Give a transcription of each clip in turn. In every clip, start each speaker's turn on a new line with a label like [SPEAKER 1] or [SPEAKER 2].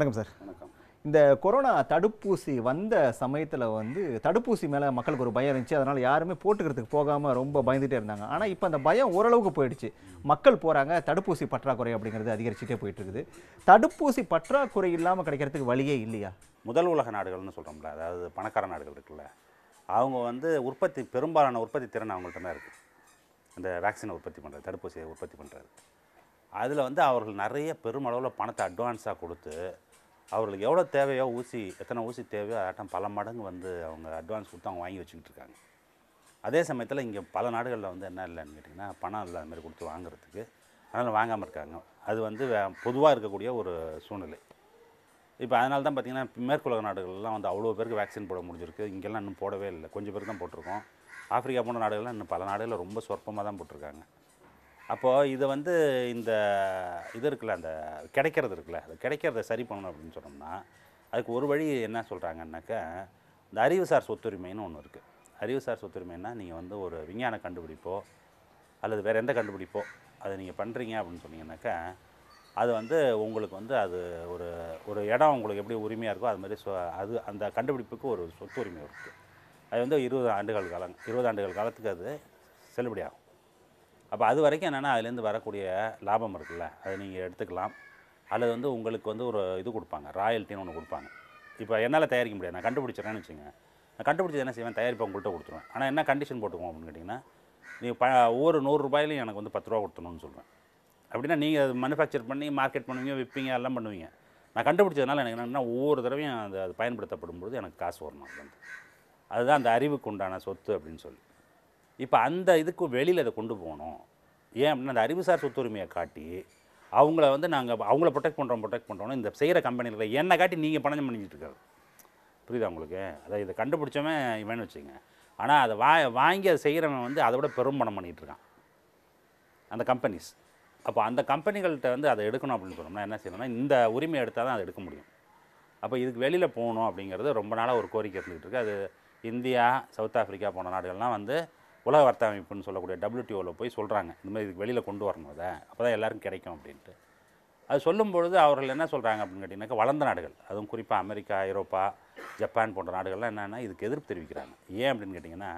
[SPEAKER 1] வணக்கம் சார் வணக்கம் இந்த கொரோனா தடுப்பூசி வந்த சமயத்தில் வந்து தடுப்பூசி மேலே மக்களுக்கு ஒரு பயம் இருந்துச்சு அதனால் யாருமே போட்டுக்கிறதுக்கு போகாமல் ரொம்ப பயந்துகிட்டே இருந்தாங்க ஆனால் இப்போ அந்த பயம் ஓரளவுக்கு போயிடுச்சு மக்கள் போகிறாங்க தடுப்பூசி பற்றாக்குறை அப்படிங்கிறது அதிகரிச்சுட்டே போயிட்டுருக்குது தடுப்பூசி பற்றாக்குறை இல்லாமல் கிடைக்கிறதுக்கு வழியே இல்லையா முதல் உலக நாடுகள்னு சொல்கிறோம்ல அதாவது பணக்கார நாடுகள் இருக்குல்ல அவங்க வந்து உற்பத்தி பெரும்பாலான உற்பத்தி திறன் அவங்கள்ட்ட தான் இருக்குது இந்த வேக்சினை உற்பத்தி பண்ணுறது தடுப்பூசியை உற்பத்தி பண்ணுறது அதில் வந்து அவர்கள் நிறைய பெருமளவில் பணத்தை அட்வான்ஸாக கொடுத்து அவர்களுக்கு எவ்வளோ தேவையோ ஊசி எத்தனை ஊசி தேவையோ அதாட்டம் பல மடங்கு வந்து அவங்க அட்வான்ஸ் கொடுத்து அவங்க வாங்கி வச்சுக்கிட்டு இருக்காங்க அதே சமயத்தில் இங்கே பல நாடுகளில் வந்து என்ன இல்லைன்னு கேட்டிங்கன்னா பணம் இல்லை மாதிரி கொடுத்து வாங்குறதுக்கு அதனால் வாங்காமல் இருக்காங்க அது வந்து பொதுவாக இருக்கக்கூடிய ஒரு சூழ்நிலை இப்போ அதனால தான் பார்த்திங்கன்னா மேற்குலக நாடுகள்லாம் வந்து அவ்வளோ பேருக்கு வேக்சின் போட முடிஞ்சிருக்கு இங்கெல்லாம் இன்னும் போடவே இல்லை கொஞ்சம் பேர் தான் போட்டிருக்கோம் ஆஃப்ரிக்கா போன்ற நாடுகள்லாம் இன்னும் பல நாடுகளில் ரொம்ப சொற்பமாக தான் போட்டிருக்காங்க அப்போது இதை வந்து இந்த இது இருக்குல்ல அந்த கிடைக்கிறது இருக்குல்ல அது கிடைக்கிறத சரி பண்ணணும் அப்படின்னு சொன்னோம்னா அதுக்கு ஒரு வழி என்ன சொல்கிறாங்கன்னாக்கா இந்த அறிவுசார் சொத்துரிமைன்னு ஒன்று இருக்குது அறிவுசார் சொத்துரிமைன்னா நீங்கள் வந்து ஒரு விஞ்ஞான கண்டுபிடிப்போ அல்லது வேறு எந்த கண்டுபிடிப்போ அதை நீங்கள் பண்ணுறீங்க அப்படின்னு சொன்னீங்கன்னாக்கா அது வந்து உங்களுக்கு வந்து அது ஒரு ஒரு இடம் உங்களுக்கு எப்படி உரிமையாக இருக்கோ அது மாதிரி அது அந்த கண்டுபிடிப்புக்கு ஒரு சொத்துரிமை இருக்குது அது வந்து இருபது ஆண்டுகள் காலம் இருபது ஆண்டுகள் காலத்துக்கு அது செல்லுபடியாகும் அப்போ அது வரைக்கும் என்னென்னா அதுலேருந்து வரக்கூடிய லாபம் இருக்குல்ல அதை நீங்கள் எடுத்துக்கலாம் அல்லது வந்து உங்களுக்கு வந்து ஒரு இது கொடுப்பாங்க ராயல்ட்டின்னு ஒன்று கொடுப்பாங்க இப்போ என்னால் தயாரிக்க முடியாது நான் கண்டுபிடிச்சிட்றேன்னு வச்சுங்க நான் கண்டுபிடிச்சது என்ன செய்வேன் தயாரிப்பை உங்கள்கிட்ட கொடுத்துருவேன் ஆனால் என்ன கண்டிஷன் போட்டுக்குவோம் அப்படின்னு கேட்டிங்கன்னா நீ ப ஒவ்வொரு நூறுரூபாயிலையும் எனக்கு வந்து பத்து ரூபா கொடுத்துணும்னு சொல்லுவேன் அப்படின்னா நீங்கள் அது மேனுஃபேக்சர் பண்ணி மார்க்கெட் பண்ணுவீங்க விற்பீங்க எல்லாம் பண்ணுவீங்க நான் கண்டுபிடிச்சதுனால எனக்கு என்னென்னா ஒவ்வொரு தடவையும் அது அது பயன்படுத்தப்படும் பொழுது எனக்கு காசு வரணும் வந்து அதுதான் அந்த அறிவுக்கு உண்டான சொத்து அப்படின்னு சொல்லி இப்போ அந்த இதுக்கு வெளியில் அதை கொண்டு போகணும் ஏன் அப்படின்னா அந்த அறிவுசார் சொத்துரிமையை காட்டி அவங்கள வந்து நாங்கள் அவங்கள ப்ரொடெக்ட் பண்ணுறோம் ப்ரொடெக்ட் பண்ணுறோம் இந்த செய்கிற கம்பெனியில் என்னை காட்டி நீங்கள் பணம் பண்ணிக்கிட்டு இருக்காது புரியுதா உங்களுக்கு அதை இதை கண்டுபிடிச்சவன் இவன் வச்சுங்க ஆனால் அதை வா வாங்கி அதை செய்கிறவன் வந்து அதை விட பெரும் பணம் பண்ணிகிட்டு இருக்கான் அந்த கம்பெனிஸ் அப்போ அந்த கம்பெனிகள்கிட்ட வந்து அதை எடுக்கணும் அப்படின்னு சொன்னோம்னா என்ன செய்யணும்னா இந்த உரிமையை எடுத்தால் தான் அதை எடுக்க முடியும் அப்போ இதுக்கு வெளியில் போகணும் அப்படிங்கிறது ரொம்ப நாளாக ஒரு கோரிக்கை இருந்துகிட்டு இருக்குது அது இந்தியா சவுத் ஆஃப்ரிக்கா போன நாடுகள்லாம் வந்து உலக வார்த்தை அமைப்புன்னு சொல்லக்கூடிய டபிள்யூடிஓவில் போய் சொல்கிறாங்க இந்த மாதிரி இதுக்கு வெளியில் கொண்டு வரணும் அதை அப்போ தான் எல்லாருக்கும் கிடைக்கும் அப்படின்ட்டு அது சொல்லும்பொழுது அவர்கள் என்ன சொல்கிறாங்க அப்படின்னு கேட்டிங்கனாக்கா வளர்ந்த நாடுகள் அதுவும் குறிப்பாக அமெரிக்கா ஐரோப்பா ஜப்பான் போன்ற நாடுகள்லாம் என்னென்னா இதுக்கு எதிர்ப்பு தெரிவிக்கிறாங்க ஏன் அப்படின்னு கேட்டிங்கன்னா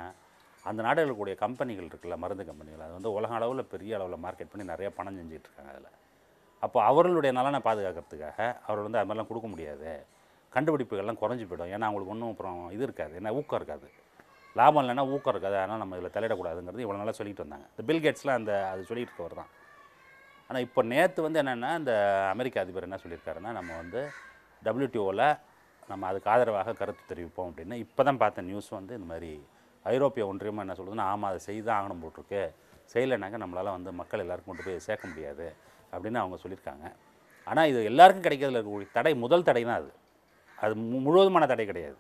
[SPEAKER 1] அந்த நாடுகளுக்குடைய கம்பெனிகள் இருக்குல்ல மருந்து கம்பெனிகள் அது வந்து உலக அளவில் பெரிய அளவில் மார்க்கெட் பண்ணி நிறையா பணம் செஞ்சிட்ருக்காங்க அதில் அப்போ அவர்களுடைய நலனை பாதுகாக்கிறதுக்காக அவர்கள் வந்து அது மாதிரிலாம் கொடுக்க முடியாது கண்டுபிடிப்புகள்லாம் குறைஞ்சி போயிடும் ஏன்னா அவங்களுக்கு ஒன்றும் அப்புறம் இது இருக்காது ஏன்னா ஊக்கம் இருக்காது லாபம் இல்லைன்னா ஊக்கம் இருக்குது அதனால் நம்ம இதில் தலையிடக்கூடாதுங்கிறது இவ்வளோ நல்லா சொல்லிட்டு வந்தாங்க இந்த பில்கேட்ஸ்லாம் அந்த அது சொல்லிட்டு இருக்கவர் தான் ஆனால் இப்போ நேற்று வந்து என்னென்னா இந்த அமெரிக்க அதிபர் என்ன சொல்லியிருக்காருன்னா நம்ம வந்து டபிள்யூடிஓவில் நம்ம அதுக்கு ஆதரவாக கருத்து தெரிவிப்போம் அப்படின்னு இப்போ தான் பார்த்த நியூஸ் வந்து இந்த மாதிரி ஐரோப்பிய ஒன்றியமாக என்ன சொல்லுதுன்னா ஆமாம் அதை செய்து ஆகணும் போட்டிருக்கு செய்யலைனாக்க நம்மளால் வந்து மக்கள் எல்லாருக்கும் கொண்டு போய் சேர்க்க முடியாது அப்படின்னு அவங்க சொல்லியிருக்காங்க ஆனால் இது எல்லாருக்கும் கிடைக்கிறதுல இருக்கக்கூடிய தடை முதல் தடை தான் அது அது முழுவதுமான தடை கிடையாது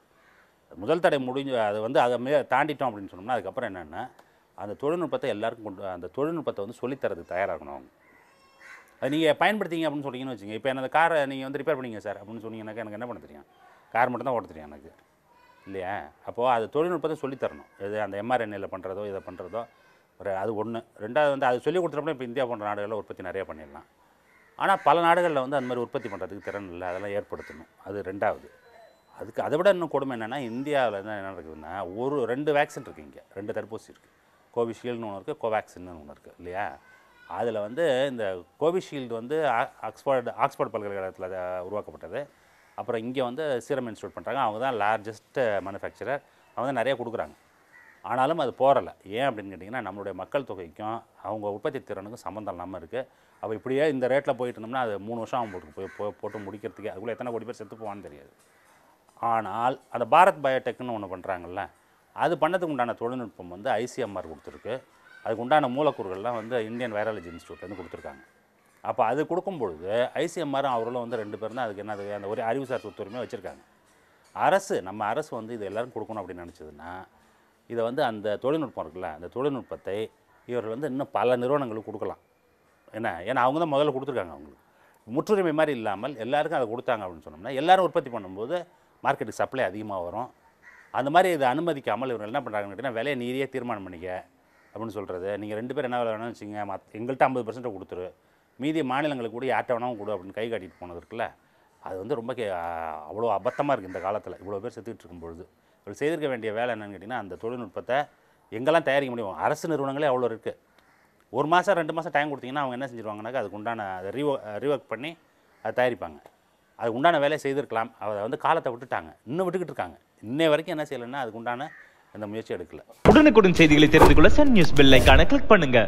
[SPEAKER 1] முதல் தடை முடிஞ்சு அதை வந்து அதை மே தாண்டிட்டோம் அப்படின்னு சொன்னோம்னா அதுக்கப்புறம் என்னென்னா அந்த தொழில்நுட்பத்தை எல்லாருக்கும் கொண்டு அந்த தொழில்நுட்பத்தை வந்து சொல்லித்தரது தயாராகணும் அவங்க அது நீங்கள் பயன்படுத்திங்க அப்படின்னு சொன்னீங்கன்னு வச்சுங்க இப்போ அந்த காரை நீங்கள் வந்து ரிப்பேர் பண்ணிங்க சார் அப்படின்னு சொன்னீங்கன்னாக்கா எனக்கு என்ன பண்ண தெரியும் கார் மட்டும் தான் ஓட்ட தெரியும் எனக்கு இல்லையா அப்போது அது தொழில்நுட்பத்தை சொல்லித்தரணும் இது அந்த எம்ஆர்என்ஏல பண்ணுறதோ இதை பண்ணுறதோ ஒரு அது ஒன்று ரெண்டாவது வந்து அது சொல்லி கொடுத்துட்டோம்னா இப்போ இந்தியா போன்ற நாடுகளில் உற்பத்தி நிறையா பண்ணிடலாம் ஆனால் பல நாடுகளில் வந்து அந்த மாதிரி உற்பத்தி பண்ணுறதுக்கு திறன் இல்லை அதெல்லாம் ஏற்படுத்தணும் அது ரெண்டாவது அதுக்கு அதை விட இன்னும் கொடுமை என்னென்னா இந்தியாவில் என்ன நடக்குதுன்னா ஒரு ரெண்டு வேக்சின் இருக்குது இங்கே ரெண்டு தடுப்பூசி இருக்குது கோவிஷீல்டுன்னு ஒன்று இருக்குது கோவேக்சின்னு ஒன்று இருக்குது இல்லையா அதில் வந்து இந்த கோவிஷீல்டு வந்து ஆக்ஸ்ஃபோர்டு ஆக்ஸ்போர்ட் பல்கலைக்கழகத்தில் உருவாக்கப்பட்டது அப்புறம் இங்கே வந்து சீரம் இன்ஸ்டியூட் பண்ணுறாங்க அவங்க தான் லார்ஜஸ்ட் மேனுஃபேக்சரர் அவங்க தான் நிறைய கொடுக்குறாங்க ஆனாலும் அது போகிறலை ஏன் அப்படின்னு கேட்டிங்கன்னா நம்மளுடைய மக்கள் தொகைக்கும் அவங்க உற்பத்தி திறனுக்கும் சம்மந்தம் இல்லாமல் இருக்குது அப்போ இப்படியே இந்த ரேட்டில் போயிட்டு இருந்தோம்னா அது மூணு வருஷம் போட்டு போய் போட்டு முடிக்கிறதுக்கு அதுக்குள்ளே எத்தனை கோடி பேர் செத்து போவான்னு தெரியாது ஆனால் அந்த பாரத் பயோடெக்னு ஒன்று பண்ணுறாங்கல்ல அது பண்ணதுக்கு உண்டான தொழில்நுட்பம் வந்து ஐசிஎம்ஆர் கொடுத்துருக்கு அதுக்கு உண்டான மூலக்கூறுகள்லாம் வந்து இந்தியன் வைரலஜி இன்ஸ்டியூட்லேருந்து கொடுத்துருக்காங்க அப்போ அது கொடுக்கும் பொழுது ஐசிஎம்ஆர் அவர்களும் வந்து ரெண்டு பேரும் தான் அதுக்கு என்ன அந்த ஒரு அறிவுசார் சொத்துரிமையாக வச்சுருக்காங்க அரசு நம்ம அரசு வந்து இது எல்லோரும் கொடுக்கணும் அப்படின்னு நினச்சதுன்னா இதை வந்து அந்த தொழில்நுட்பம் இருக்குல்ல அந்த தொழில்நுட்பத்தை இவர்கள் வந்து இன்னும் பல நிறுவனங்களுக்கு கொடுக்கலாம் என்ன ஏன்னா அவங்க தான் முதல்ல கொடுத்துருக்காங்க அவங்களுக்கு முற்றுரிமை மாதிரி இல்லாமல் எல்லாருக்கும் அதை கொடுத்தாங்க அப்படின்னு சொன்னோம்னா எல்லோரும் உற்பத்தி பண்ணும்போது மார்க்கெட்டுக்கு சப்ளை அதிகமாக வரும் அந்த மாதிரி இதை அனுமதிக்காமல் இவங்க என்ன பண்ணுறாங்கன்னு கேட்டிங்கன்னா விலையை நீரியே தீர்மானம் பண்ணிக்க அப்படின்னு சொல்கிறது நீங்கள் ரெண்டு பேர் என்ன வேலை வேணும்னு வச்சுங்க மத் எங்கள்கிட்ட ஐம்பது பர்சன்ட்டை கொடுத்துரு மீதி மாநிலங்களுக்கு கூட யார்கிட்ட வேணாலும் கொடு அப்படின்னு கை காட்டிட்டு போனது அது வந்து ரொம்ப கே அவ்வளோ அபத்தமாக இருக்குது இந்த காலத்தில் இவ்வளோ பேர் செத்துக்கிட்டு இருக்கும் பொழுது இவர் செய்திருக்க வேண்டிய வேலை என்னென்னு கேட்டிங்கன்னா அந்த தொழில்நுட்பத்தை எங்கெல்லாம் தயாரிக்க முடியும் அரசு நிறுவனங்களே அவ்வளோ இருக்குது ஒரு மாதம் ரெண்டு மாதம் டைம் கொடுத்திங்கன்னா அவங்க என்ன செஞ்சுருவாங்கனாக்கா அதுக்கு உண்டான அதை ரீவோ ரீவொர்க் பண்ணி அதை தயாரிப்பாங்க அதுக்கு உண்டான வேலையை செய்திருக்கலாம் அதை வந்து காலத்தை விட்டுட்டாங்க இன்னும் விட்டுக்கிட்டு இருக்காங்க இன்னை வரைக்கும் என்ன செய்யலைன்னா அதுக்கு உண்டான அந்த முயற்சி எடுக்கல உடனுக்குடன் செய்திகளை தெரிந்து கொள்ள சன் நியூஸ் பெல் கிளிக் பண்ணுங்க